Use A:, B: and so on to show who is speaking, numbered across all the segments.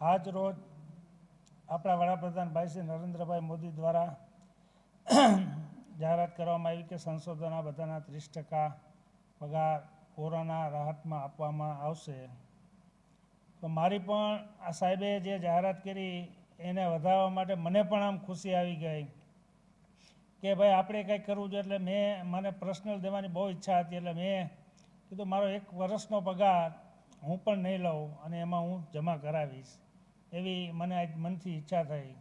A: આજ રોજ આપણા વડાપ્રધાન ભાઈ શ્રી નરેન્દ્રભાઈ
B: મોદી દ્વારા જાહેરાત કરવામાં આવી કે સંશોધન આ બધાના ત્રીસ ટકા પગાર કોરોના રાહતમાં આપવામાં આવશે તો મારી પણ આ સાહેબે જે જાહેરાત કરી એને વધારવા માટે મને પણ આમ ખુશી આવી ગઈ કે ભાઈ આપણે કંઈક કરવું જોઈએ એટલે મેં મને પર્સનલ દેવાની બહુ ઈચ્છા હતી એટલે મેં કીધું મારો એક વર્ષનો પગાર હું પણ નહીં લઉં અને એમાં હું જમા કરાવીશ એવી મને આજ મનથી ઈચ્છા થઈ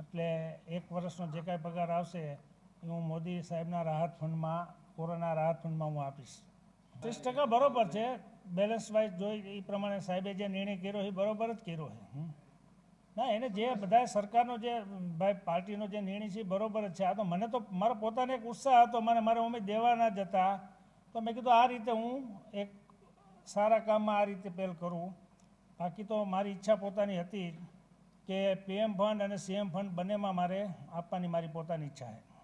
B: એટલે એક વર્ષનો જે કાંઈ પગાર આવશે એ હું મોદી સાહેબના રાહત ફંડમાં કોરોના રાહત ફંડમાં હું આપીશ ત્રીસ ટકા બરોબર છે બેલેન્સ વાઇઝ જોઈ એ પ્રમાણે સાહેબે જે નિર્ણય કર્યો એ બરોબર જ કર્યો છે ના એને જે બધા સરકારનો જે ભાઈ પાર્ટીનો જે નિર્ણય છે બરોબર જ છે આ તો મને તો મારો પોતાને એક ઉત્સાહ હતો મને મારે અમે દેવાના જ હતા તો મેં કીધું આ રીતે હું એક સારા કામમાં આ રીતે પહેલ કરું બાકી તો મારી ઈચ્છા પોતાની હતી કે પીએમ ફંડ અને સીએમ ફંડ બંનેમાં મારે
A: આપવાની મારી પોતાની ઈચ્છા છે